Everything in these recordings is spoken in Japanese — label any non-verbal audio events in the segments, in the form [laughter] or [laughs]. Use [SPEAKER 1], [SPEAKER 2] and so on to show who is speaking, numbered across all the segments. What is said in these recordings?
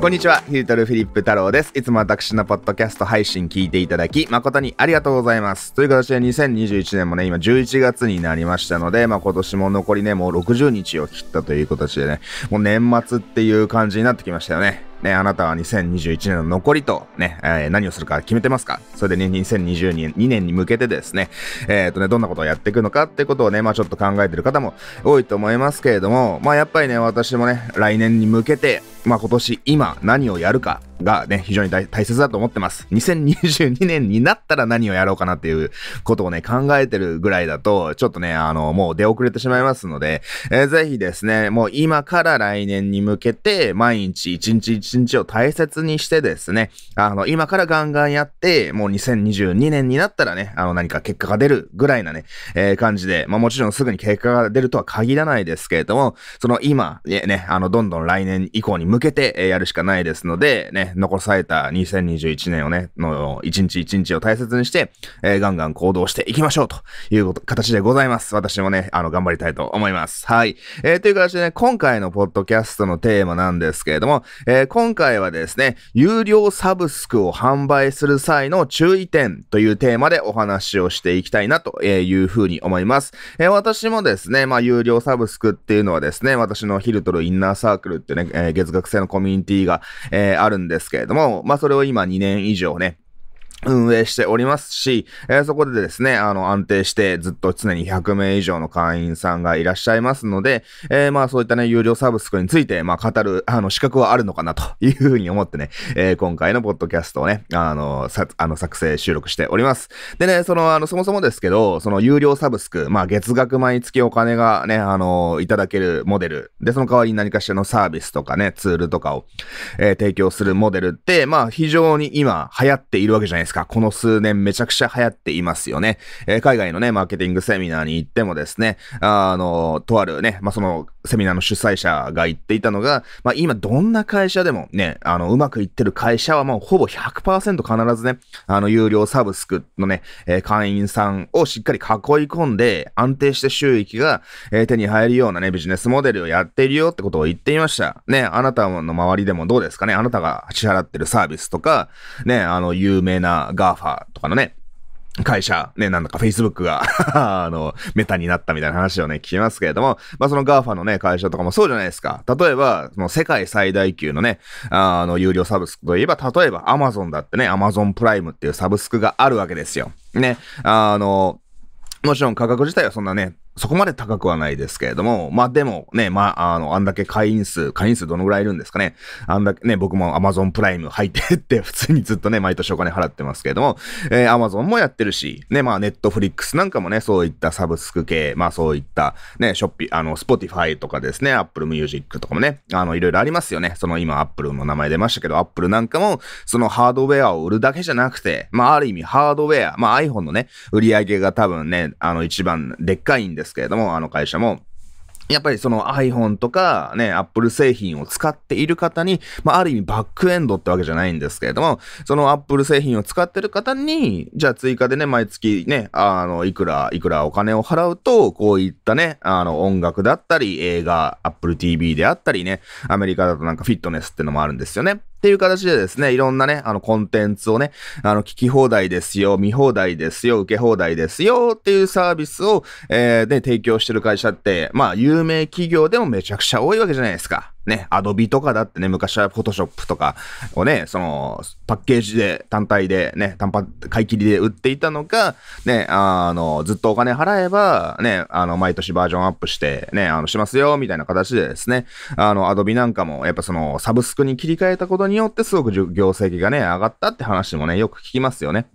[SPEAKER 1] こんにちは、ヒュルトルフィリップ太郎です。いつも私のポッドキャスト配信聞いていただき、誠にありがとうございます。という形で2021年もね、今11月になりましたので、まあ今年も残りね、もう60日を切ったという形でね、もう年末っていう感じになってきましたよね。ね、あなたは2021年の残りとね、えー、何をするか決めてますかそれでね、2022年に向けてですね、えっ、ー、とね、どんなことをやっていくのかってことをね、まあちょっと考えてる方も多いと思いますけれども、まあやっぱりね、私もね、来年に向けて、まあ今年今何をやるかがね、非常に大切だと思ってます。2022年になったら何をやろうかなっていうことをね、考えてるぐらいだと、ちょっとね、あの、もう出遅れてしまいますので、えー、ぜひですね、もう今から来年に向けて、毎日一日一日を大切にしてですね、あの、今からガンガンやって、もう2022年になったらね、あの、何か結果が出るぐらいなね、えー、感じで、まあもちろんすぐに結果が出るとは限らないですけれども、その今、ね、あの、どんどん来年以降に向けてやるしかないですので、ね、残された2021年をね、の一日一日を大切にして、えー、ガンガン行動していきましょうという形でございます。私もね、あの、頑張りたいと思います。はい。えー、という形でね、今回のポッドキャストのテーマなんですけれども、えー、今回はですね、有料サブスクを販売する際の注意点というテーマでお話をしていきたいなというふうに思います。えー、私もですね、まあ、有料サブスクっていうのはですね、私のヒルトルインナーサークルってね、えー、月額制のコミュニティが、えー、あるんですですけれども、まあそれを今2年以上ね、運営しておりますし、えー、そこでですね、あの、安定してずっと常に100名以上の会員さんがいらっしゃいますので、えー、まあそういったね、有料サブスクについて、まあ語る、あの、資格はあるのかなというふうに思ってね、えー、今回のポッドキャストをね、あの、さ、あの、作成、収録しております。でね、その、あの、そもそもですけど、その有料サブスク、まあ月額毎月お金がね、あの、いただけるモデル、で、その代わりに何かしらのサービスとかね、ツールとかを、え提供するモデルって、まあ非常に今流行っているわけじゃないですか。ですか。この数年めちゃくちゃ流行っていますよね。えー、海外のね、マーケティングセミナーに行ってもですね、あの、とあるね、まあ、そのセミナーの主催者が言っていたのが、まあ、今どんな会社でもね、あの、うまくいってる会社はもうほぼ100%必ずね、あの、有料サブスクのね、えー、会員さんをしっかり囲い込んで、安定して収益が、えー、手に入るようなね、ビジネスモデルをやっているよってことを言っていました。ね、あなたの周りでもどうですかねあなたが支払ってるサービスとか、ね、あの、有名なまガーファーとかのね、会社、ね、なんだか Facebook が [laughs] あの、メタになったみたいな話をね、聞きますけれども、まあその GAFA のね、会社とかもそうじゃないですか。例えば、その世界最大級のね、あの、有料サブスクといえば、例えば Amazon だってね、Amazon プライムっていうサブスクがあるわけですよ。ね、あの、もちろん価格自体はそんなね、そこまで高くはないですけれども、まあでもね、まあ、あの、あんだけ会員数、会員数どのぐらいいるんですかね。あんだけね、僕も Amazon プライム入ってって、[laughs] 普通にずっとね、毎年お金払ってますけれども、えー、Amazon もやってるし、ね、まあ Netflix なんかもね、そういったサブスク系、まあそういった、ね、ショッピ、あの、Spotify とかですね、Apple Music とかもね、あの、いろいろありますよね。その今 Apple の名前出ましたけど、Apple なんかも、そのハードウェアを売るだけじゃなくて、まあある意味ハードウェア、まあ iPhone のね、売り上げが多分ね、あの一番でっかいんでですけれども、あの会社も、やっぱりその iPhone とかね、Apple 製品を使っている方に、まあ、ある意味バックエンドってわけじゃないんですけれども、その Apple 製品を使ってる方に、じゃあ追加でね、毎月ね、あの、いくら、いくらお金を払うと、こういったね、あの、音楽だったり、映画、Apple TV であったりね、アメリカだとなんかフィットネスってのもあるんですよね。っていう形でですね、いろんなね、あの、コンテンツをね、あの、聞き放題ですよ、見放題ですよ、受け放題ですよ、っていうサービスを、えー、提供してる会社って、まあ、有名企業でもめちゃくちゃ多いわけじゃないですか。ね、アドビとかだってね、昔はフォトショップとかをね、その、パッケージで、単体でね、単発、買い切りで売っていたのか、ね、あの、ずっとお金払えば、ね、あの、毎年バージョンアップして、ね、あの、しますよ、みたいな形でですね、あの、アドビなんかも、やっぱその、サブスクに切り替えたことによって、すごく業績がね、上がったって話もね、よく聞きますよね。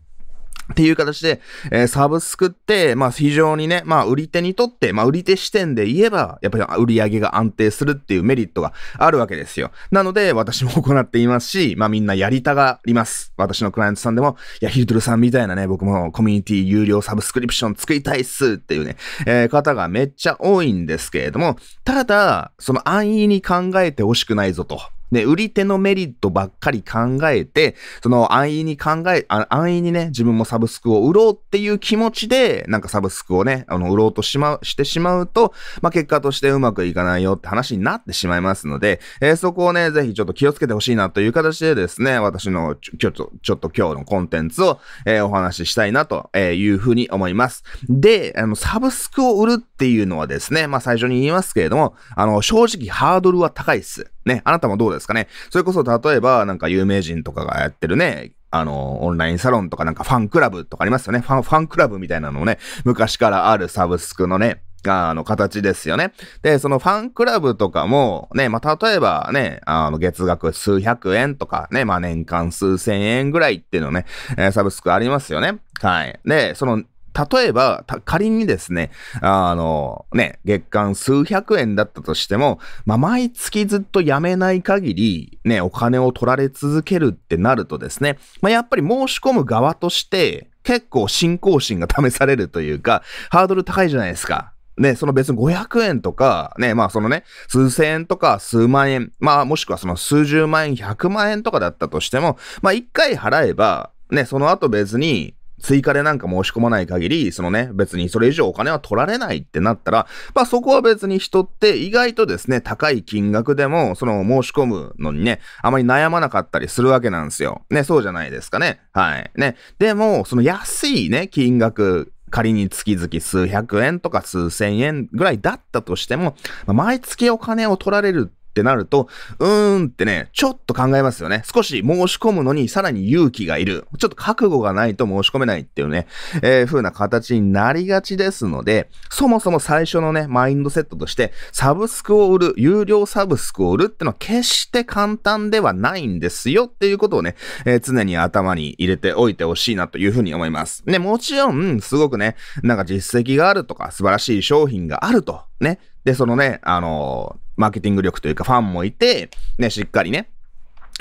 [SPEAKER 1] っていう形で、えー、サブスクって、まあ非常にね、まあ売り手にとって、まあ売り手視点で言えば、やっぱり売り上げが安定するっていうメリットがあるわけですよ。なので私も行っていますし、まあみんなやりたがります。私のクライアントさんでも、いや、ヒルトルさんみたいなね、僕もコミュニティ有料サブスクリプション作りたいっすっていうね、えー、方がめっちゃ多いんですけれども、ただ、その安易に考えてほしくないぞと。で、売り手のメリットばっかり考えて、その安易に考え、安易にね、自分もサブスクを売ろうっていう気持ちで、なんかサブスクをね、あの、売ろうとしまう、してしまうと、まあ、結果としてうまくいかないよって話になってしまいますので、えー、そこをね、ぜひちょっと気をつけてほしいなという形でですね、私のちょ、っと、ちょっと今日のコンテンツを、えー、お話ししたいなというふうに思います。で、あの、サブスクを売るっていうのはですね、まあ、最初に言いますけれども、あの、正直ハードルは高いっす。ね、あなたもどうですかね。それこそ例えば、なんか有名人とかがやってるね、あの、オンラインサロンとかなんかファンクラブとかありますよね。ファン、ファンクラブみたいなのもね、昔からあるサブスクのね、あの、形ですよね。で、そのファンクラブとかも、ね、まあ、例えばね、あの、月額数百円とかね、まあ、年間数千円ぐらいっていうのね、えサブスクありますよね。はい。で、その、例えば、仮にですね、あの、ね、月間数百円だったとしても、まあ、毎月ずっと辞めない限り、ね、お金を取られ続けるってなるとですね、まあ、やっぱり申し込む側として、結構信仰心が試されるというか、ハードル高いじゃないですか。ね、その別に500円とか、ね、まあそのね、数千円とか数万円、まあもしくはその数十万円、100万円とかだったとしても、まあ一回払えば、ね、その後別に、追加でなんか申し込まない限り、そのね、別にそれ以上お金は取られないってなったら、まあそこは別に人って意外とですね、高い金額でも、その申し込むのにね、あまり悩まなかったりするわけなんですよ。ね、そうじゃないですかね。はい。ね。でも、その安いね、金額、仮に月々数百円とか数千円ぐらいだったとしても、ま毎月お金を取られるってなると、うーんってね、ちょっと考えますよね。少し申し込むのにさらに勇気がいる。ちょっと覚悟がないと申し込めないっていうね、えー、風な形になりがちですので、そもそも最初のね、マインドセットとして、サブスクを売る、有料サブスクを売るってのは決して簡単ではないんですよっていうことをね、えー、常に頭に入れておいてほしいなというふうに思います。ね、もちろん、すごくね、なんか実績があるとか、素晴らしい商品があると、ね、で、そのね、あの、マーケティング力というかファンもいて、ね、しっかりね、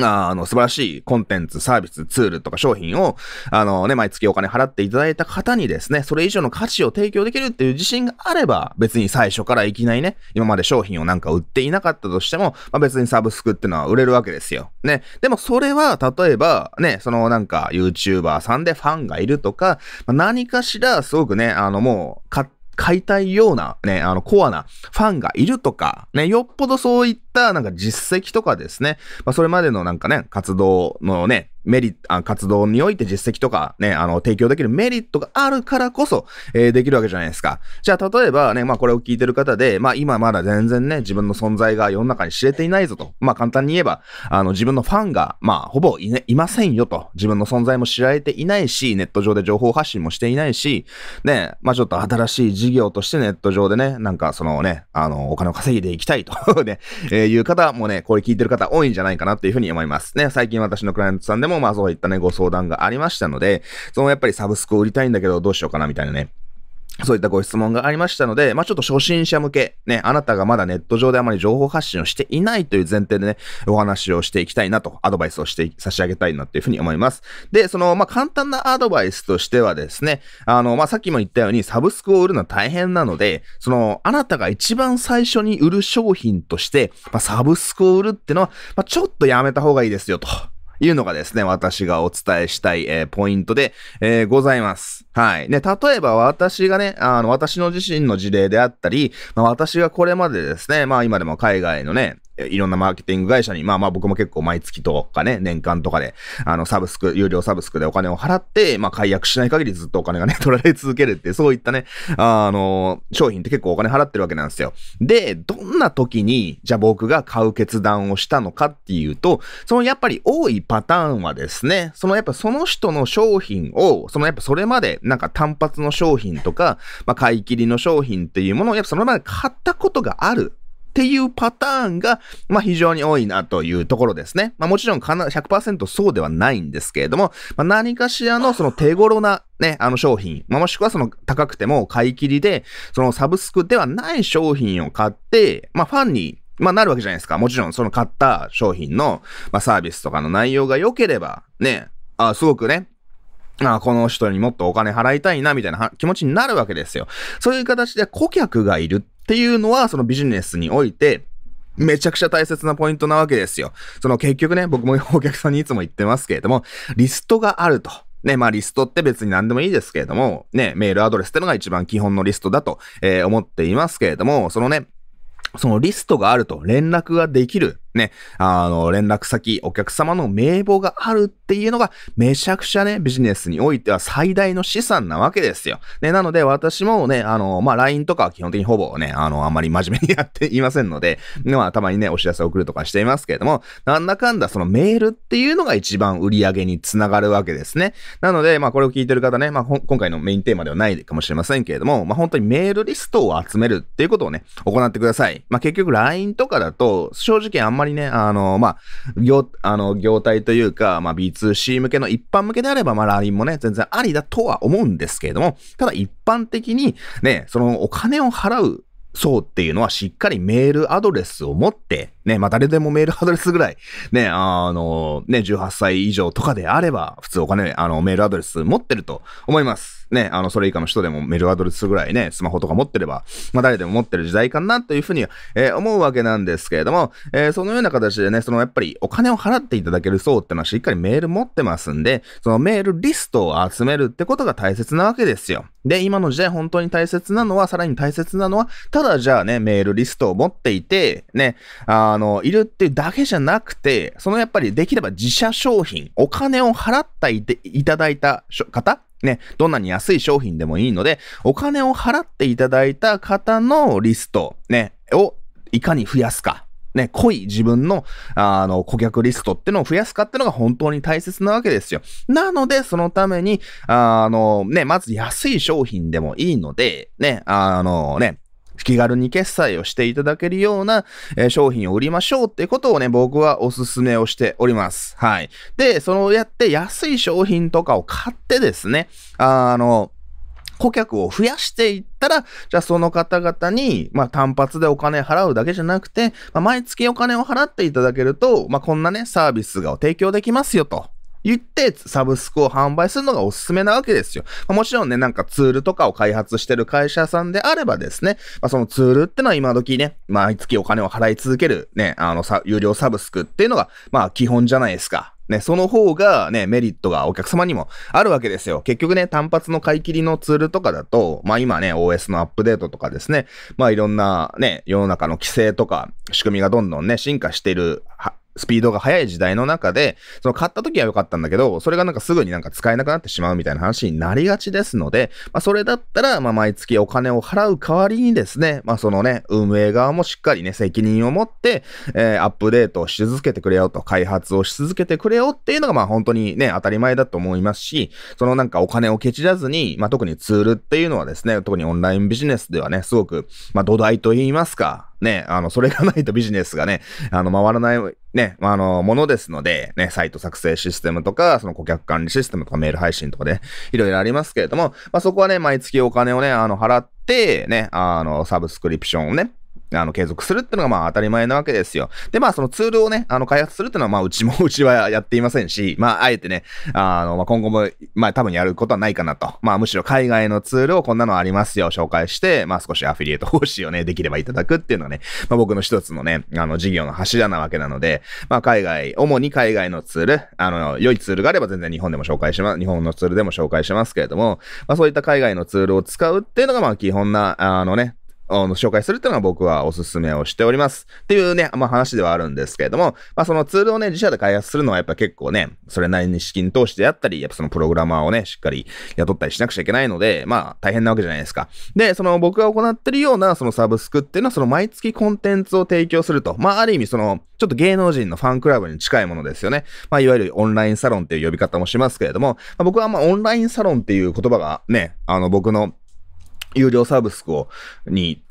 [SPEAKER 1] あの、素晴らしいコンテンツ、サービス、ツールとか商品を、あのね、毎月お金払っていただいた方にですね、それ以上の価値を提供できるっていう自信があれば、別に最初からいきなりね、今まで商品をなんか売っていなかったとしても、まあ、別にサブスクってのは売れるわけですよ。ね。でもそれは、例えば、ね、そのなんか YouTuber さんでファンがいるとか、まあ、何かしら、すごくね、あの、もう、買っ買いたいようなね、あの、コアなファンがいるとか、ね、よっぽどそういったなんか実績とかですね、まあ、それまでのなんかね、活動のね、メリット、活動において実績とかね、あの、提供できるメリットがあるからこそ、えー、できるわけじゃないですか。じゃあ、例えばね、まあ、これを聞いてる方で、まあ、今まだ全然ね、自分の存在が世の中に知れていないぞと。まあ、簡単に言えば、あの、自分のファンが、まあ、ほぼい,、ね、いませんよと。自分の存在も知られていないし、ネット上で情報発信もしていないし、ね、まあ、ちょっと新しい事業としてネット上でね、なんかそのね、あの、お金を稼いでいきたいと [laughs] ね、えー、いう方もね、これ聞いてる方多いんじゃないかなっていうふうに思います。ね、最近私のクライアントさんでも、もまあそういったね、ご相談がありましたので、そのやっぱりサブスクを売りたいんだけどどうしようかなみたいなね。そういったご質問がありましたので、まあ、ちょっと初心者向け、ね、あなたがまだネット上であまり情報発信をしていないという前提でね、お話をしていきたいなと、アドバイスをして差し上げたいなというふうに思います。で、その、まあ、簡単なアドバイスとしてはですね、あの、まあ、さっきも言ったようにサブスクを売るのは大変なので、その、あなたが一番最初に売る商品として、まあ、サブスクを売るってのは、まあ、ちょっとやめた方がいいですよと。いうのがですね、私がお伝えしたい、えー、ポイントで、えー、ございます。はい。ね、例えば私がね、あの、私の自身の事例であったり、まあ、私がこれまでですね、まあ今でも海外のね、いろんなマーケティング会社に、まあまあ僕も結構毎月とかね、年間とかで、あの、サブスク、有料サブスクでお金を払って、まあ解約しない限りずっとお金がね、[laughs] 取られ続けるって、そういったね、あの、商品って結構お金払ってるわけなんですよ。で、どんな時に、じゃあ僕が買う決断をしたのかっていうと、そのやっぱり多いパターンはですね、そのやっぱその人の商品を、そのやっぱそれまでなんか単発の商品とか、まあ買い切りの商品っていうものをやっぱそのまで買ったことがあるっていうパターンが、まあ、非常に多いなというところですね。まあ、もちろん100%そうではないんですけれども、まあ、何かしらのその手頃なね、あの商品、まあ、もしくはその高くても買い切りで、そのサブスクではない商品を買って、まあ、ファンにまあ、なるわけじゃないですか。もちろん、その買った商品の、まあ、サービスとかの内容が良ければ、ね、あ、すごくね、あこの人にもっとお金払いたいな、みたいな気持ちになるわけですよ。そういう形で顧客がいるっていうのは、そのビジネスにおいて、めちゃくちゃ大切なポイントなわけですよ。その結局ね、僕もお客さんにいつも言ってますけれども、リストがあると。ね、まあリストって別に何でもいいですけれども、ね、メールアドレスってのが一番基本のリストだと、えー、思っていますけれども、そのね、そのリストがあると連絡ができるね、あの、連絡先、お客様の名簿があるっていうのが、めちゃくちゃね、ビジネスにおいては最大の資産なわけですよ。ね、なので私もね、あの、まあ、LINE とかは基本的にほぼね、あの、あんまり真面目にやっていませんので、まあ、たまにね、お知らせを送るとかしていますけれども、なんだかんだそのメールっていうのが一番売り上げにつながるわけですね。なので、まあ、これを聞いてる方ね、まあ、今回のメインテーマではないかもしれませんけれども、まあ、本当にメールリストを集めるっていうことをね、行ってください。まあ、結局 LINE とかだと、正直あんまりりね、あの、まあ、業、あの、業態というか、まあ、B2C 向けの一般向けであれば、まあ、LINE もね、全然ありだとは思うんですけれども、ただ一般的にね、そのお金を払うそうっていうのはしっかりメールアドレスを持って、ね、まあ誰でもメールアドレスぐらい、ね、あの、ね、18歳以上とかであれば、普通お金、あの、メールアドレス持ってると思います。ね、あの、それ以下の人でもメールアドレスぐらいね、スマホとか持ってれば、まあ、誰でも持ってる時代かなというふうに、えー、思うわけなんですけれども、えー、そのような形でね、そのやっぱりお金を払っていただける層ってのはしっかりメール持ってますんで、そのメールリストを集めるってことが大切なわけですよ。で、今の時代本当に大切なのは、さらに大切なのは、ただじゃあね、メールリストを持っていて、ね、あの、いるっていうだけじゃなくて、そのやっぱりできれば自社商品、お金を払っていていただいた方ね、どんなに安い商品でもいいので、お金を払っていただいた方のリスト、ね、をいかに増やすか。ね、濃い自分の、あの、顧客リストってのを増やすかってのが本当に大切なわけですよ。なので、そのために、あの、ね、まず安い商品でもいいので、ね、あのね、気軽に決済をしていただけるような、えー、商品を売りましょうってことをね、僕はおすすめをしております。はい。で、そうやって安い商品とかを買ってですね、あの、顧客を増やしていったら、じゃあその方々に、まあ単発でお金払うだけじゃなくて、まあ、毎月お金を払っていただけると、まあこんなね、サービスが提供できますよと。言って、サブスクを販売するのがおすすめなわけですよ。まあ、もちろんね、なんかツールとかを開発してる会社さんであればですね、まあ、そのツールってのは今時ね、毎月お金を払い続けるね、あのさ、有料サブスクっていうのが、まあ基本じゃないですか。ね、その方がね、メリットがお客様にもあるわけですよ。結局ね、単発の買い切りのツールとかだと、まあ今ね、OS のアップデートとかですね、まあいろんなね、世の中の規制とか仕組みがどんどんね、進化しているスピードが速い時代の中で、その買った時は良かったんだけど、それがなんかすぐになんか使えなくなってしまうみたいな話になりがちですので、まあそれだったら、まあ毎月お金を払う代わりにですね、まあそのね、運営側もしっかりね、責任を持って、えー、アップデートをし続けてくれよと、開発をし続けてくれよっていうのがまあ本当にね、当たり前だと思いますし、そのなんかお金をケチらずに、まあ特にツールっていうのはですね、特にオンラインビジネスではね、すごく、まあ土台と言いますか、ね、あの、それがないとビジネスがね、あの、回らないね、あの、ものですので、ね、サイト作成システムとか、その顧客管理システムとかメール配信とかで、いろいろありますけれども、まあ、そこはね、毎月お金をね、あの、払って、ね、あの、サブスクリプションをね、あの、継続するってのがまあ当たり前なわけですよ。で、まあそのツールをね、あの、開発するっていうのはまあうちも、うちはやっていませんし、[laughs] まああえてね、あの、まあ今後も、まあ多分やることはないかなと。まあむしろ海外のツールをこんなのありますよ、紹介して、まあ少しアフィリエイト方針をね、できればいただくっていうのはね、まあ僕の一つのね、あの、事業の柱なわけなので、まあ海外、主に海外のツール、あの、良いツールがあれば全然日本でも紹介します、日本のツールでも紹介しますけれども、まあそういった海外のツールを使うっていうのがまあ基本な、あのね、あの紹介するっていうのは僕はおすすめをしております。っていうね、まあ話ではあるんですけれども、まあそのツールをね、自社で開発するのはやっぱ結構ね、それなりに資金投資であったり、やっぱそのプログラマーをね、しっかり雇ったりしなくちゃいけないので、まあ大変なわけじゃないですか。で、その僕が行ってるようなそのサブスクっていうのはその毎月コンテンツを提供すると、まあある意味その、ちょっと芸能人のファンクラブに近いものですよね。まあいわゆるオンラインサロンっていう呼び方もしますけれども、まあ、僕はまあオンラインサロンっていう言葉がね、あの僕の有料サブスクを、に、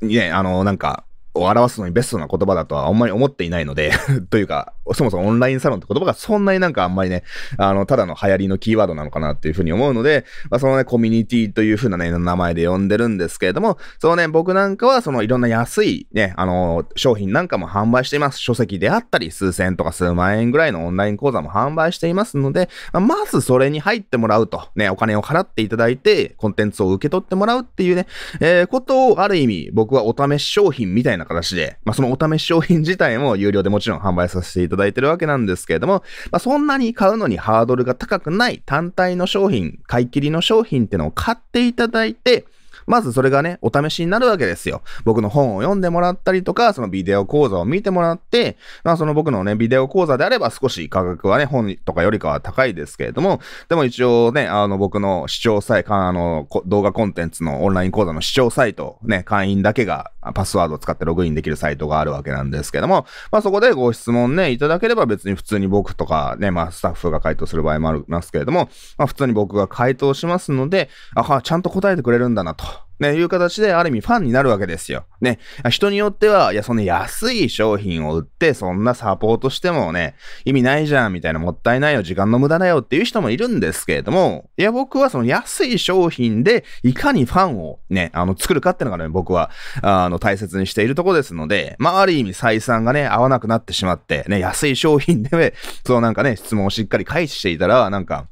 [SPEAKER 1] ね、あの、なんか、を表すのにベストな言葉だとはあんまり思っていないので [laughs] というか、そもそもオンラインサロンって言葉がそんなになんかあんまりね、あの、ただの流行りのキーワードなのかなっていうふうに思うので、まあ、そのね、コミュニティというふうなね、名前で呼んでるんですけれども、そのね、僕なんかはそのいろんな安いね、あの、商品なんかも販売しています。書籍であったり、数千とか数万円ぐらいのオンライン講座も販売していますので、まあ、まずそれに入ってもらうと、ね、お金を払っていただいて、コンテンツを受け取ってもらうっていうね、えー、ことをある意味僕はお試し商品みたいな形で、まあ、そのお試し商品自体も有料でもちろん販売させていただいてるわけなんですけれども、まあ、そんなに買うのにハードルが高くない単体の商品、買い切りの商品っていうのを買っていただいて、まずそれがね、お試しになるわけですよ。僕の本を読んでもらったりとか、そのビデオ講座を見てもらって、まあその僕のね、ビデオ講座であれば少し価格はね、本とかよりかは高いですけれども、でも一応ね、あの僕の視聴サイあの、動画コンテンツのオンライン講座の視聴サイト、ね、会員だけがパスワードを使ってログインできるサイトがあるわけなんですけども、まあそこでご質問ね、いただければ別に普通に僕とかね、まあスタッフが回答する場合もありますけれども、まあ普通に僕が回答しますので、あ、はあ、ちゃんと答えてくれるんだなと。ね、いう形で、ある意味ファンになるわけですよ。ね、人によっては、いや、その安い商品を売って、そんなサポートしてもね、意味ないじゃん、みたいな、もったいないよ、時間の無駄だよっていう人もいるんですけれども、いや、僕はその安い商品で、いかにファンをね、あの、作るかっていうのがね、僕は、あの、大切にしているとこですので、まあ、ある意味採算がね、合わなくなってしまって、ね、安い商品で、そのなんかね、質問をしっかり返していたら、なんか、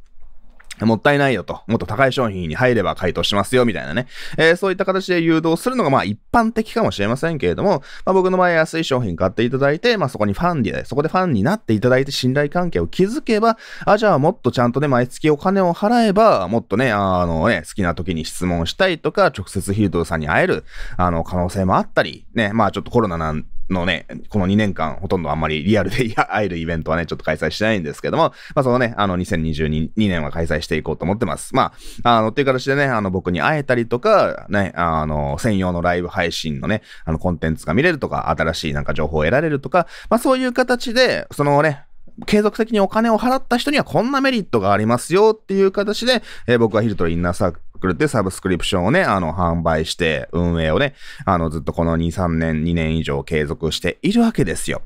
[SPEAKER 1] もったいないよと、もっと高い商品に入れば回答しますよ、みたいなね。えー、そういった形で誘導するのが、まあ一般的かもしれませんけれども、まあ僕の場合安い商品買っていただいて、まあそこにファンで、そこでファンになっていただいて信頼関係を築けば、あ、じゃあもっとちゃんとね、毎月お金を払えば、もっとね、あのね、好きな時に質問したいとか、直接ヒートルさんに会える、あの、可能性もあったり、ね、まあちょっとコロナなんのね、この2年間、ほとんどあんまりリアルで [laughs] 会えるイベントはね、ちょっと開催してないんですけども、まあ、そのね、あの、2022年は開催していこうと思ってます。まあ、あの、っていう形でね、あの、僕に会えたりとか、ね、あの、専用のライブ配信のね、あの、コンテンツが見れるとか、新しいなんか情報を得られるとか、まあ、そういう形で、そのね、継続的にお金を払った人にはこんなメリットがありますよっていう形で、えー、僕はヒルトルインナーサーくるってサブスクリプションをね、あの、販売して、運営をね、あの、ずっとこの2、3年、2年以上継続しているわけですよ。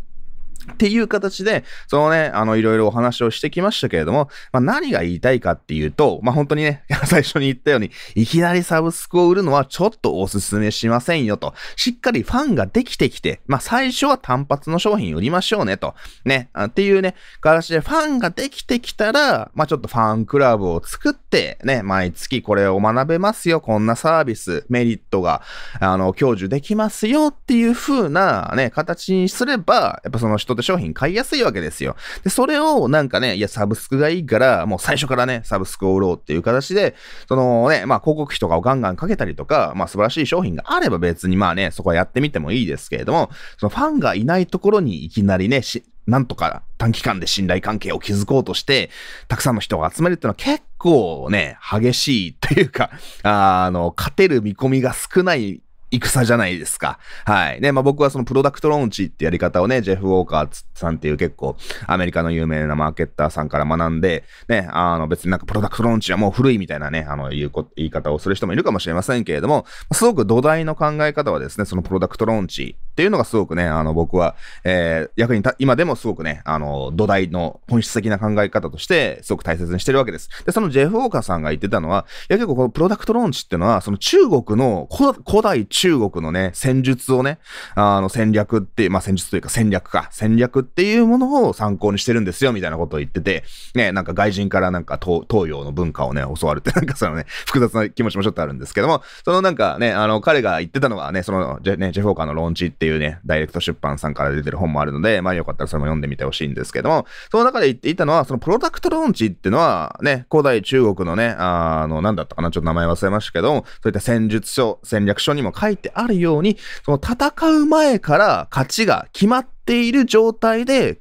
[SPEAKER 1] っていう形で、そのね、あの、いろいろお話をしてきましたけれども、まあ、何が言いたいかっていうと、まあ、本当にね、[laughs] 最初に言ったように、いきなりサブスクを売るのはちょっとおすすめしませんよと。しっかりファンができてきて、まあ、最初は単発の商品売りましょうねと。ね、あっていうね、形でファンができてきたら、まあ、ちょっとファンクラブを作って、ね、毎月これを学べますよ、こんなサービス、メリットが、あの、享受できますよっていう風なね、形にすれば、やっぱその人人って商品買いやすいわけですよ。で、それをなんかね、いや、サブスクがいいから、もう最初からね、サブスクを売ろうっていう形で、そのね、まあ広告費とかをガンガンかけたりとか、まあ素晴らしい商品があれば別にまあね、そこはやってみてもいいですけれども、そのファンがいないところにいきなりね、なんとか短期間で信頼関係を築こうとして、たくさんの人が集めるっていうのは結構ね、激しいというか、あの、勝てる見込みが少ない戦じゃないですか。はい。ね、まあ、僕はそのプロダクトローンチってやり方をね、ジェフ・ウォーカーさんっていう結構アメリカの有名なマーケッターさんから学んで、ね、あの別になんかプロダクトローンチはもう古いみたいなね、あの言うこ言い方をする人もいるかもしれませんけれども、すごく土台の考え方はですね、そのプロダクトローンチっていうのがすごくね、あの僕は、えー、役にた、今でもすごくね、あの土台の本質的な考え方としてすごく大切にしてるわけです。で、そのジェフ・ウォーカーさんが言ってたのは、いや結構このプロダクトローンチっていうのは、その中国の古代中中国のね、戦術をね、あの戦略って、まあ戦術というか戦略か、戦略っていうものを参考にしてるんですよ、みたいなことを言ってて、ね、なんか外人からなんか東洋の文化をね、教わるって、なんかそのね、複雑な気持ちもちょっとあるんですけども、そのなんかね、あの、彼が言ってたのはね、そのジェ、ね、ジェフォーカーのローンチっていうね、ダイレクト出版さんから出てる本もあるので、まあよかったらそれも読んでみてほしいんですけども、その中で言っていたのは、そのプロダクトローンチっていうのは、ね、古代中国のね、あの、なんだったかな、ちょっと名前忘れましたけども、そういった戦術書、戦略書にも書い書いてあるように、その戦う前から勝ちが決まっている状態で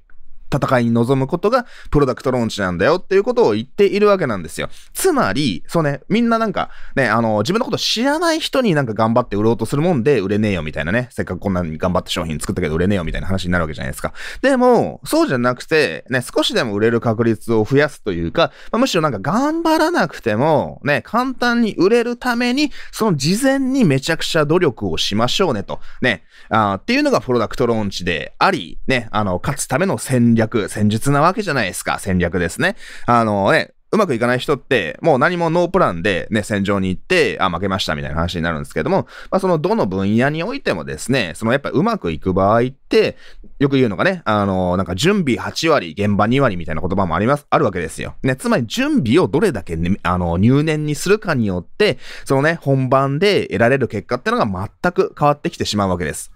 [SPEAKER 1] 戦いに臨むことがプロダクトローンチなんだよっていうことを言っているわけなんですよ。つまり、そうね、みんななんかね、あの、自分のこと知らない人になんか頑張って売ろうとするもんで売れねえよみたいなね、せっかくこんなに頑張って商品作ったけど売れねえよみたいな話になるわけじゃないですか。でも、そうじゃなくて、ね、少しでも売れる確率を増やすというか、まあ、むしろなんか頑張らなくても、ね、簡単に売れるために、その事前にめちゃくちゃ努力をしましょうねと。ね、あっていうのがプロダクトローンチであり、ね、あの、勝つための戦略略、戦術なわけじゃないですか。戦略ですね。あのね、うまくいかない人って、もう何もノープランでね、戦場に行って、あ、負けましたみたいな話になるんですけども、まあそのどの分野においてもですね、そのやっぱうまくいく場合って、よく言うのがね、あの、なんか準備8割、現場2割みたいな言葉もあります、あるわけですよ。ね、つまり準備をどれだけ、ね、あの、入念にするかによって、そのね、本番で得られる結果ってのが全く変わってきてしまうわけです。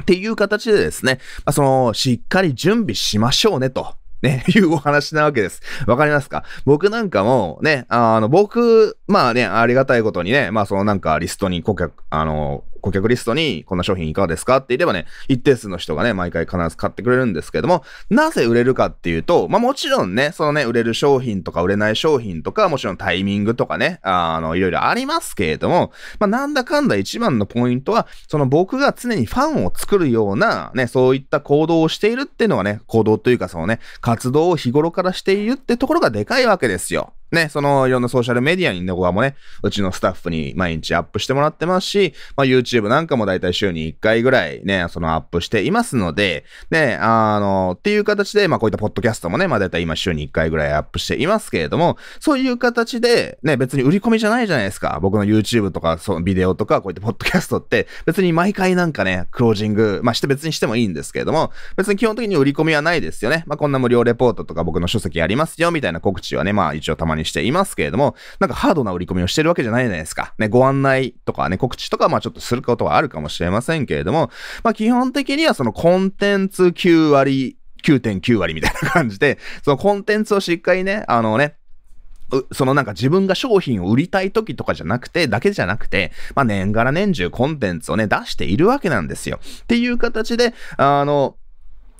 [SPEAKER 1] っていう形でですね、まあ、その、しっかり準備しましょうねと。ね、[laughs] いうお話なわけです。わかりますか僕なんかも、ね、あの、僕、まあね、ありがたいことにね、まあそのなんかリストに顧客、あの、顧客リストにこんな商品いかがですかって言えばね、一定数の人がね、毎回必ず買ってくれるんですけども、なぜ売れるかっていうと、まあもちろんね、そのね、売れる商品とか売れない商品とか、もちろんタイミングとかね、あの、いろいろありますけれども、まあなんだかんだ一番のポイントは、その僕が常にファンを作るような、ね、そういった行動をしているっていうのがね、行動というかそのね、活動を日頃からしているってところがでかいわけですよ。ね、そのいろんなソーシャルメディアにね、こはもね、うちのスタッフに毎日アップしてもらってますし、まあ、YouTube なんかもだいたい週に1回ぐらいね、そのアップしていますので、ね、あの、っていう形で、まあ、こういったポッドキャストもね、まあ、だいたい今週に1回ぐらいアップしていますけれども、そういう形で、ね、別に売り込みじゃないじゃないですか。僕の YouTube とか、そのビデオとか、こういったポッドキャストって、別に毎回なんかね、クロージング、まあ、して別にしてもいいんですけれども、別に基本的に売り込みはないですよね。まあ、こんな無料レポートとか僕の書籍ありますよ、みたいな告知はね、まあ、一応たまににしていますけれども、なんかハードな売り込みをしてるわけじゃないじゃないですか。ね、ご案内とかね、告知とかまあちょっとすることはあるかもしれませんけれども、まあ基本的にはそのコンテンツ9割、9.9割みたいな感じで、そのコンテンツをしっかりね、あのね、そのなんか自分が商品を売りたい時とかじゃなくて、だけじゃなくて、まあ年がら年中コンテンツをね、出しているわけなんですよ。っていう形で、あの、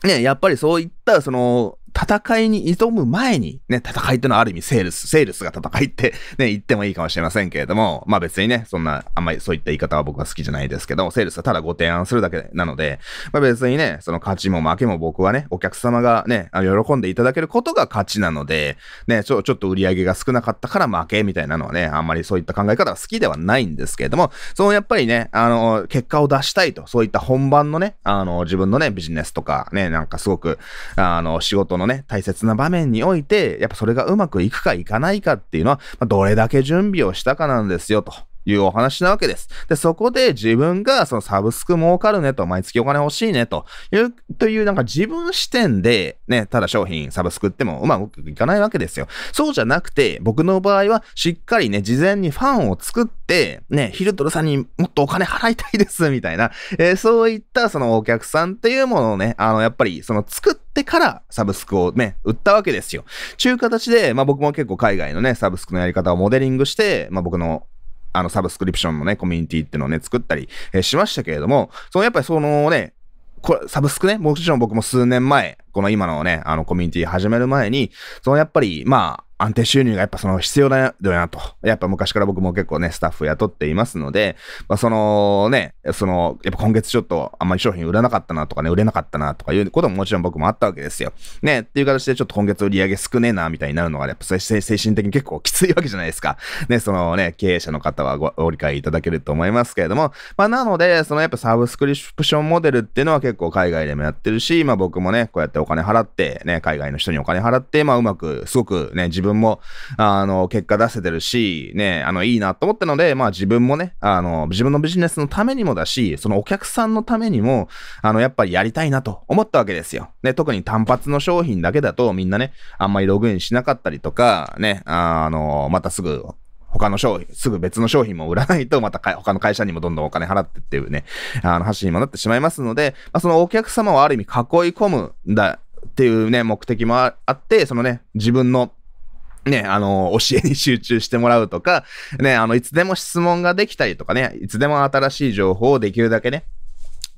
[SPEAKER 1] ね、やっぱりそういった、その、戦いに挑む前に、ね、戦いってのはある意味セールス、セールスが戦いって [laughs] ね、言ってもいいかもしれませんけれども、まあ別にね、そんな、あんまりそういった言い方は僕は好きじゃないですけど、セールスはただご提案するだけなので、まあ別にね、その勝ちも負けも僕はね、お客様がね、喜んでいただけることが勝ちなので、ね、ちょ、ちょっと売り上げが少なかったから負けみたいなのはね、あんまりそういった考え方は好きではないんですけれども、そのやっぱりね、あの、結果を出したいと、そういった本番のね、あの、自分のね、ビジネスとかね、なんかすごく、あの、仕事ののね、大切な場面において、やっぱそれがうまくいくかいかないかっていうのは、まあ、どれだけ準備をしたかなんですよと。いうお話なわけです。で、そこで自分がそのサブスク儲かるねと、毎月お金欲しいねという、というなんか自分視点でね、ただ商品サブスクってもうまくいかないわけですよ。そうじゃなくて、僕の場合はしっかりね、事前にファンを作って、ね、ヒルトルさんにもっとお金払いたいですみたいな、えー、そういったそのお客さんっていうものをね、あの、やっぱりその作っってからサブスクをね、売ったわけですよ。ちゅう形で、まあ僕も結構海外のね、サブスクのやり方をモデリングして、まあ僕のあのサブスクリプションのね、コミュニティってのをね、作ったり、えー、しましたけれども、そのやっぱりそのね、これ、サブスクね、もちろん僕も数年前、この今のね、あのコミュニティ始める前に、そのやっぱり、まあ、安定収入がやっぱその必要だよなと。やっぱ昔から僕も結構ね、スタッフ雇っていますので、まあそのね、その、やっぱ今月ちょっとあんまり商品売らなかったなとかね、売れなかったなとかいうことももちろん僕もあったわけですよ。ね、っていう形でちょっと今月売り上げ少ねえなみたいになるのが、やっぱ精神的に結構きついわけじゃないですか。ね、そのね、経営者の方はご理解いただけると思いますけれども、まあなので、そのやっぱサブスクリプションモデルっていうのは結構海外でもやってるし、まあ僕もね、こうやってお金払って、ね、海外の人にお金払って、まあ、うまく、すごくね、自分も、あの、結果出せてるし、ね、あの、いいなと思ったので、まあ、自分もね、あの、自分のビジネスのためにもだし、そのお客さんのためにも、あの、やっぱりやりたいなと思ったわけですよ。ね、特に単発の商品だけだと、みんなね、あんまりログインしなかったりとか、ね、あの、またすぐ他の商品、すぐ別の商品も売らないと、また [laughs] 他の会社にもどんどんお金払ってっていうね、あの、話にもなってしまいますので、まあ、そのお客様をある意味囲い込むんだっていうね、目的もあって、そのね、自分のね、あの、教えに集中してもらうとか、ね、あの、いつでも質問ができたりとかね、いつでも新しい情報をできるだけね、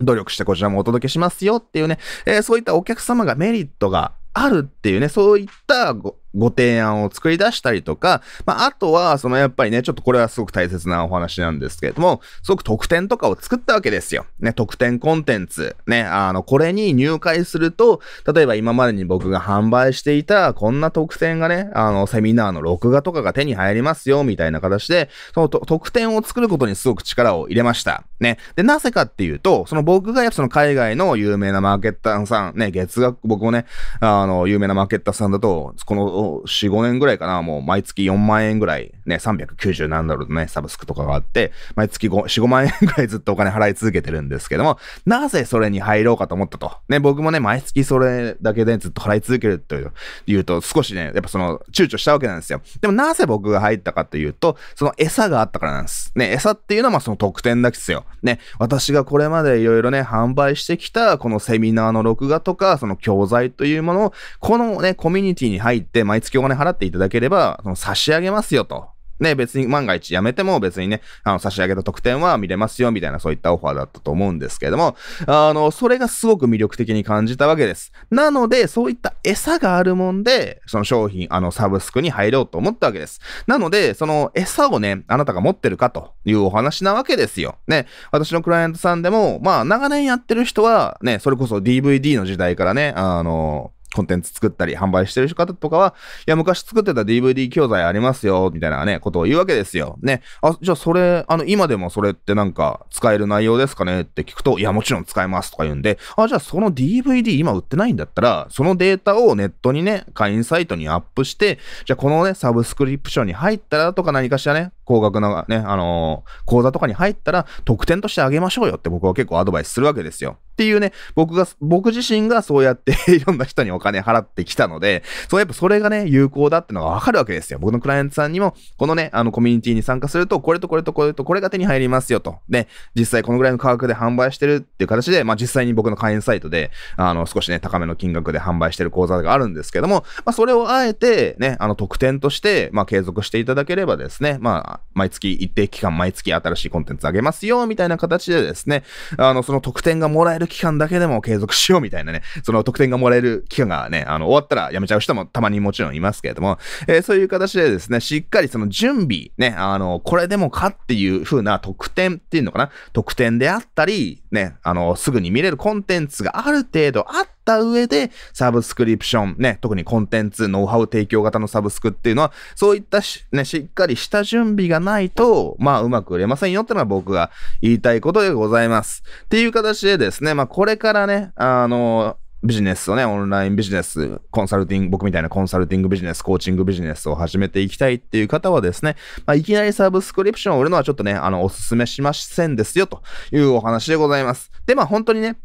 [SPEAKER 1] 努力してこちらもお届けしますよっていうね、えー、そういったお客様がメリットがあるっていうね、そういったごご提案を作り出したりとか、まあ、あとは、そのやっぱりね、ちょっとこれはすごく大切なお話なんですけれども、すごく特典とかを作ったわけですよ。ね、特典コンテンツ。ね、あの、これに入会すると、例えば今までに僕が販売していた、こんな特典がね、あの、セミナーの録画とかが手に入りますよ、みたいな形で、その特典を作ることにすごく力を入れました。ね。で、なぜかっていうと、その僕がやっぱその海外の有名なマーケッターさん、ね、月額、僕もね、あの、有名なマーケッターさんだと、このと5年ぐらいかな、もう毎月4万円ぐらい、ね、390何ドルのね、サブスクとかがあって、毎月5、4、5万円ぐらいずっとお金払い続けてるんですけども、なぜそれに入ろうかと思ったと。ね、僕もね、毎月それだけでずっと払い続けるという、いうと少しね、やっぱその、躊躇したわけなんですよ。でもなぜ僕が入ったかというと、その餌があったからなんです。ね、餌っていうのはまあその特典だけですよ。ね、私がこれまでいろいろね、販売してきた、このセミナーの録画とか、その教材というものを、このね、コミュニティに入って、毎月お金払っていただければ、その差し上げますよと。ね、別に万が一やめても別にね、あの、差し上げた特典は見れますよ、みたいなそういったオファーだったと思うんですけれども、あの、それがすごく魅力的に感じたわけです。なので、そういった餌があるもんで、その商品、あの、サブスクに入ろうと思ったわけです。なので、その餌をね、あなたが持ってるかというお話なわけですよ。ね、私のクライアントさんでも、まあ、長年やってる人は、ね、それこそ DVD の時代からね、あの、コンテンツ作ったり販売してる方とかは、いや、昔作ってた DVD 教材ありますよ、みたいなね、ことを言うわけですよ。ね。あ、じゃあそれ、あの、今でもそれってなんか使える内容ですかねって聞くと、いや、もちろん使えますとか言うんで、あ、じゃあその DVD 今売ってないんだったら、そのデータをネットにね、会員サイトにアップして、じゃあこのね、サブスクリプションに入ったらとか何かしらね、高額なね、あのー、講座とかに入ったら、特典としてあげましょうよって僕は結構アドバイスするわけですよ。っていうね、僕が、僕自身がそうやって [laughs] いろんな人にお金払ってきたので、そうやっぱそれがね、有効だってのがわかるわけですよ。僕のクライアントさんにも、このね、あのコミュニティに参加すると、これとこれとこれとこれが手に入りますよと。で、実際このぐらいの価格で販売してるっていう形で、まあ実際に僕の会員サイトで、あの少しね、高めの金額で販売してる講座があるんですけども、まあそれをあえてね、あの特典として、まあ継続していただければですね、まあ毎月一定期間毎月新しいコンテンツあげますよ、みたいな形でですね、あのその特典がもらえる期間だけでも継続しようみたいなね、その得点がもらえる期間がね、あの、終わったらやめちゃう人もたまにもちろんいますけれども、えー、そういう形でですね、しっかりその準備、ね、あの、これでもかっていう風な得点っていうのかな、得点であったり、ね、あの、すぐに見れるコンテンツがある程度あった上で、サブスクリプション、ね、特にコンテンツ、ノウハウ提供型のサブスクっていうのは、そういったし、ね、しっかりした準備がないと、まあ、うまく売れませんよってのは僕が言いたいことでございます。っていう形でですね、まあ、これからね、あの、ビジネスをね、オンラインビジネス、コンサルティング、僕みたいなコンサルティングビジネス、コーチングビジネスを始めていきたいっていう方はですね、まあ、いきなりサブスクリプションを売るのはちょっとね、あの、おすすめしませんですよ、というお話でございます。で、まあ本当にね、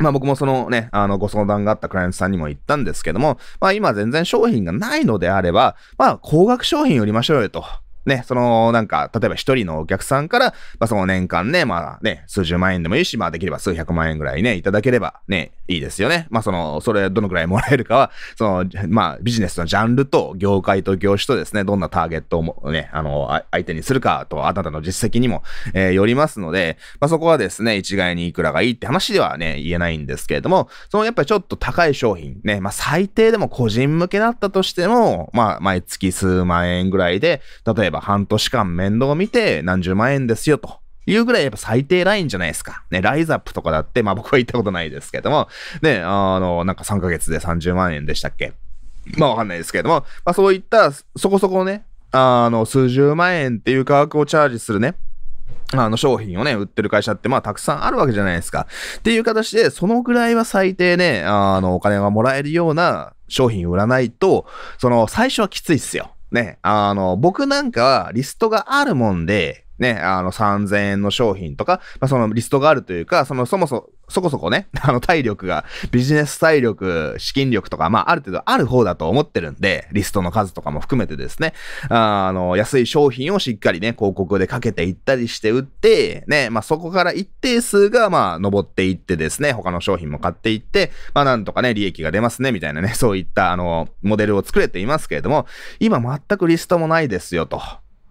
[SPEAKER 1] まあ僕もそのね、あのご相談があったクライアントさんにも言ったんですけども、まあ今全然商品がないのであれば、まあ高額商品売りましょうよと。ね、その、なんか、例えば一人のお客さんから、まあ、その年間ね、まあね、数十万円でもいいし、まあ、できれば数百万円ぐらいね、いただければね、いいですよね。まあ、その、それどのくらいもらえるかは、その、まあ、ビジネスのジャンルと業界と業種とですね、どんなターゲットをね、あの、相手にするかと、あなたの実績にも、えー、よりますので、まあ、そこはですね、一概にいくらがいいって話ではね、言えないんですけれども、そのやっぱりちょっと高い商品ね、まあ、最低でも個人向けだったとしても、まあ、毎月数万円ぐらいで、例えばば半年間面倒を見て何十万円ですよと。いうぐらいやっぱ最低ラインじゃないですか。ね、ライザップとかだって、まあ僕は行ったことないですけども、ね、あの、なんか3ヶ月で30万円でしたっけまあわかんないですけども、まあそういったそこそこのね、あの、数十万円っていう価格をチャージするね、あの商品をね、売ってる会社ってまあたくさんあるわけじゃないですか。っていう形で、そのぐらいは最低ね、あの、お金がもらえるような商品売らないと、その、最初はきついっすよ。ね、あの、僕なんかはリストがあるもんで、ね、あの、3000円の商品とか、まあ、そのリストがあるというか、その、そもそも、そこそこね、[laughs] あの、体力が、ビジネス体力、資金力とか、まあ、ある程度ある方だと思ってるんで、リストの数とかも含めてですね、あの、安い商品をしっかりね、広告でかけていったりして売って、ね、まあ、そこから一定数が、まあ、登っていってですね、他の商品も買っていって、まあ、なんとかね、利益が出ますね、みたいなね、そういった、あの、モデルを作れていますけれども、今全くリストもないですよ、と。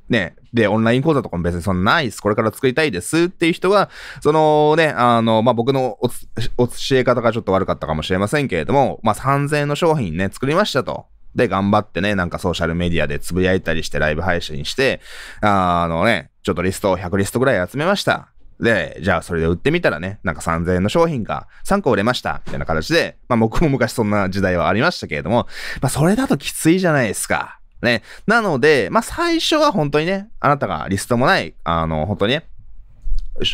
[SPEAKER 1] ね、で、オンライン講座とかも別にそんなないです。これから作りたいですっていう人は、そのね、あの、まあ、僕のお教え方がちょっと悪かったかもしれませんけれども、まあ、3000円の商品ね、作りましたと。で、頑張ってね、なんかソーシャルメディアでつぶやいたりしてライブ配信して、あのね、ちょっとリストを100リストぐらい集めました。で、じゃあそれで売ってみたらね、なんか3000円の商品が3個売れました、みたいな形で、まあ僕も昔そんな時代はありましたけれども、まあそれだときついじゃないですか。ね。なので、まあ、最初は本当にね、あなたがリストもない、あの、本当にね、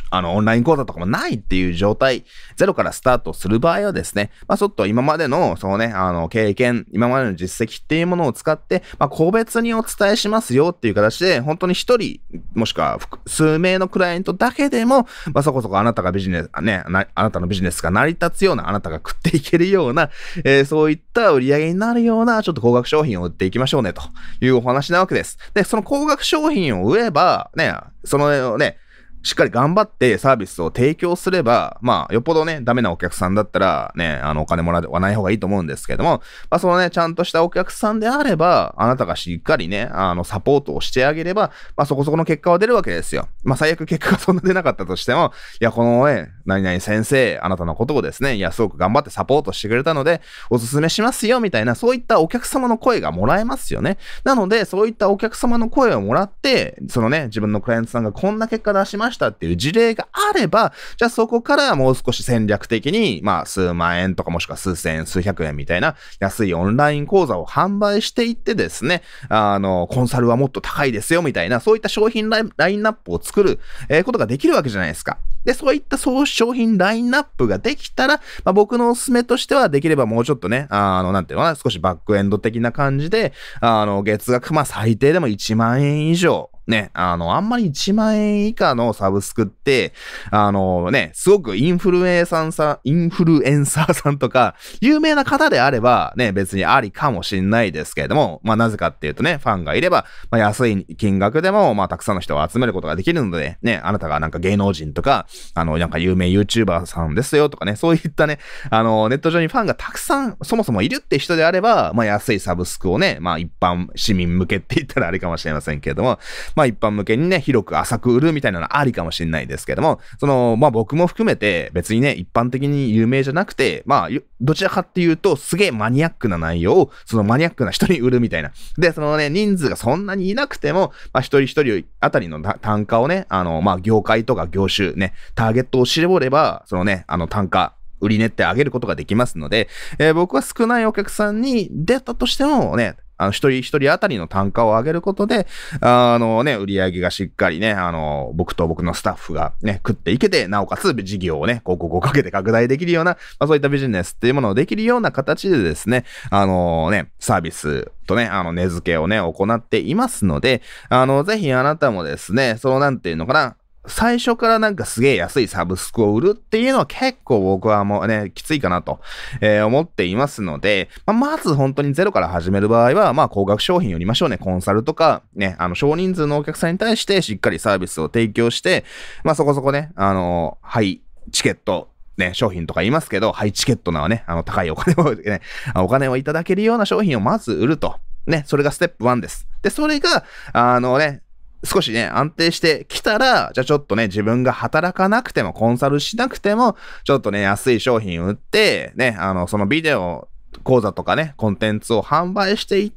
[SPEAKER 1] あの、オンライン講座とかもないっていう状態、ゼロからスタートする場合はですね、まあ、ちょっと今までの、そのね、あの、経験、今までの実績っていうものを使って、まあ、個別にお伝えしますよっていう形で、本当に一人、もしくは数名のクライアントだけでも、まあ、そこそこあなたがビジネス、ね、あなたのビジネスが成り立つような、あなたが食っていけるような、えー、そういった売り上げになるような、ちょっと高額商品を売っていきましょうね、というお話なわけです。で、その高額商品を売れば、ね、そのね、しっかり頑張ってサービスを提供すれば、まあ、よっぽどね、ダメなお客さんだったら、ね、あの、お金もらわない方がいいと思うんですけども、まあ、そのね、ちゃんとしたお客さんであれば、あなたがしっかりね、あの、サポートをしてあげれば、まあ、そこそこの結果は出るわけですよ。まあ、最悪結果がそんな出なかったとしても、いや、このね、何々先生、あなたのことをですね、いや、すごく頑張ってサポートしてくれたので、おすすめしますよ、みたいな、そういったお客様の声がもらえますよね。なので、そういったお客様の声をもらって、そのね、自分のクライアントさんがこんな結果出しましたましたっていう事例があれば、じゃあそこからもう少し戦略的に、まあ数万円とかもしくは数千円、数百円みたいな安いオンライン講座を販売していってですね、あの、コンサルはもっと高いですよみたいな、そういった商品ラインナップを作る、えことができるわけじゃないですか。で、そういった商品ラインナップができたら、まあ、僕のおすすめとしては、できればもうちょっとね、あの、なんていうのかな、少しバックエンド的な感じで、あの、月額、まあ、最低でも1万円以上、ね、あの、あんまり1万円以下のサブスクって、あのね、すごくインフルエンサーさん、インフルエンサーさんとか、有名な方であれば、ね、別にありかもしんないですけれども、まあなぜかっていうとね、ファンがいれば、まあ安い金額でも、まあたくさんの人を集めることができるので、ね、あなたがなんか芸能人とか、あの、なんか有名 YouTuber さんですよとかね、そういったね、あの、ネット上にファンがたくさん、そもそもいるって人であれば、まあ安いサブスクをね、まあ一般市民向けって言ったらあれかもしれませんけれども、まあ一般向けにね、広く浅く売るみたいなのありかもしれないですけども、その、まあ僕も含めて別にね、一般的に有名じゃなくて、まあ、どちらかっていうと、すげえマニアックな内容を、そのマニアックな人に売るみたいな。で、そのね、人数がそんなにいなくても、まあ一人一人あたりの単価をね、あの、まあ業界とか業種ね、ターゲットを絞れば、そのね、あの単価、売り値って上げることができますので、えー、僕は少ないお客さんに出たとしてもね、あの、一人一人あたりの単価を上げることで、あのね、売り上げがしっかりね、あの、僕と僕のスタッフがね、食っていけて、なおかつ事業をね、広告をかけて拡大できるような、まあ、そういったビジネスっていうものをできるような形でですね、あのね、サービスとね、あの、根付けをね、行っていますので、あの、ぜひあなたもですね、その、なんていうのかな、最初からなんかすげえ安いサブスクを売るっていうのは結構僕はもうね、きついかなと、えー、思っていますので、まあ、まず本当にゼロから始める場合は、まあ高額商品売りましょうね。コンサルとか、ね、あの少人数のお客さんに対してしっかりサービスを提供して、まあそこそこね、あの、はい、チケット、ね、商品とか言いますけど、ハイチケットなはね、あの、高いお金を、ね、お金をいただけるような商品をまず売ると。ね、それがステップ1です。で、それが、あのね、少しね、安定してきたら、じゃあちょっとね、自分が働かなくても、コンサルしなくても、ちょっとね、安い商品売って、ね、あの、そのビデオ講座とかね、コンテンツを販売していっ、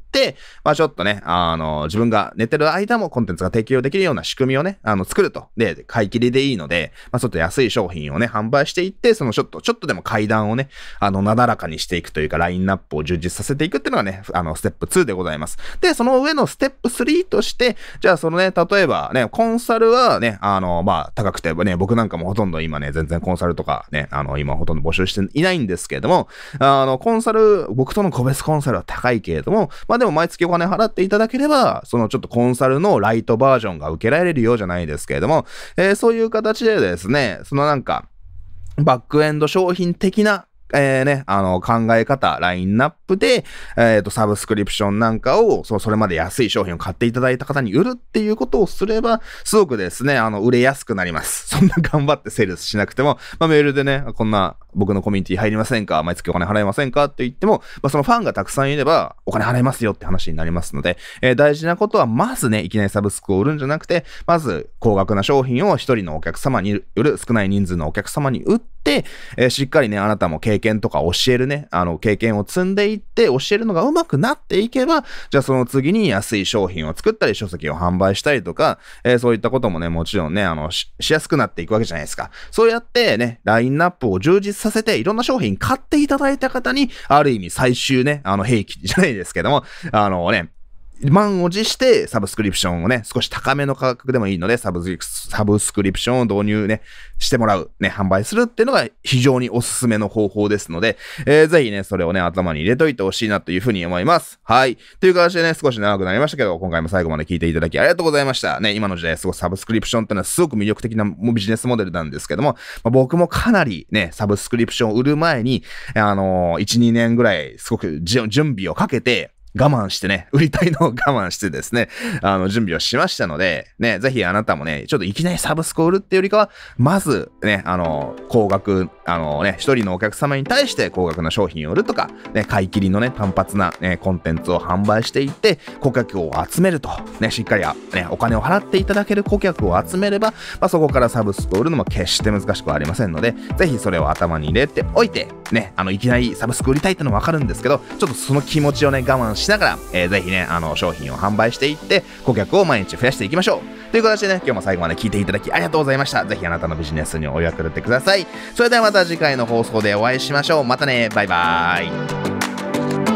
[SPEAKER 1] まあちょっとね、あの、自分が寝てる間もコンテンツが提供できるような仕組みをね、あの、作ると。で、買い切りでいいので、まあちょっと安い商品をね、販売していって、そのちょっと、ちょっとでも階段をね、あの、なだらかにしていくというか、ラインナップを充実させていくっていうのがね、あの、ステップ2でございます。で、その上のステップ3として、じゃあそのね、例えばね、コンサルはね、あの、まあ高くてね、僕なんかもほとんど今ね、全然コンサルとかね、あの、今ほとんど募集していないんですけれども、あの、コンサル、僕との個別コンサルは高いけれども、まあでも毎月お金払っていただければ、そのちょっとコンサルのライトバージョンが受けられるようじゃないですけれども、えー、そういう形でですね、そのなんか、バックエンド商品的なえー、ね、あの、考え方、ラインナップで、えっ、ー、と、サブスクリプションなんかを、そう、それまで安い商品を買っていただいた方に売るっていうことをすれば、すごくですね、あの、売れやすくなります。そんな頑張ってセールスしなくても、まあ、メールでね、こんな、僕のコミュニティ入りませんか毎月お金払えませんかって言っても、まあ、そのファンがたくさんいれば、お金払いますよって話になりますので、えー、大事なことは、まずね、いきなりサブスクを売るんじゃなくて、まず、高額な商品を一人のお客様に売る、少ない人数のお客様に売って、えー、しっかりね、あなたも経験とか教えるね、あの、経験を積んでいって、教えるのが上手くなっていけば、じゃあその次に安い商品を作ったり、書籍を販売したりとか、えー、そういったこともね、もちろんね、あのし、しやすくなっていくわけじゃないですか。そうやってね、ラインナップを充実させて、いろんな商品買っていただいた方に、ある意味最終ね、あの、兵器じゃないですけども、あのね、満を持してサブスクリプションをね、少し高めの価格でもいいので、サブサブスクリプションを導入ね、してもらう、ね、販売するっていうのが非常におすすめの方法ですので、えー、ぜひね、それをね、頭に入れといてほしいなというふうに思います。はい。という形でね、少し長くなりましたけど、今回も最後まで聞いていただきありがとうございました。ね、今の時代、すごいサブスクリプションってのはすごく魅力的なビジネスモデルなんですけども、まあ、僕もかなりね、サブスクリプションを売る前に、あのー、1、2年ぐらいすごく準備をかけて、我慢してね、[laughs] 売りたいのを我慢してですね、あの、準備をしましたので、ね、ぜひあなたもね、ちょっといきなりサブスクを売るっていうよりかは、まずね、あの、高額、あのね、一人のお客様に対して高額な商品を売るとか、ね、買い切りのね、単発な、ね、コンテンツを販売していって、顧客を集めると、ね、しっかり、ね、お金を払っていただける顧客を集めれば、まあ、そこからサブスクを売るのも決して難しくはありませんので、ぜひそれを頭に入れておいて、ね、あの、いきなりサブスク売りたいってのもわかるんですけど、ちょっとその気持ちをね、我慢して、しながら、えー、ぜひね、あの、商品を販売していって、顧客を毎日増やしていきましょう。という形でね、今日も最後まで聞いていただきありがとうございました。ぜひあなたのビジネスにお役立てください。それではまた次回の放送でお会いしましょう。またね、バイバーイ。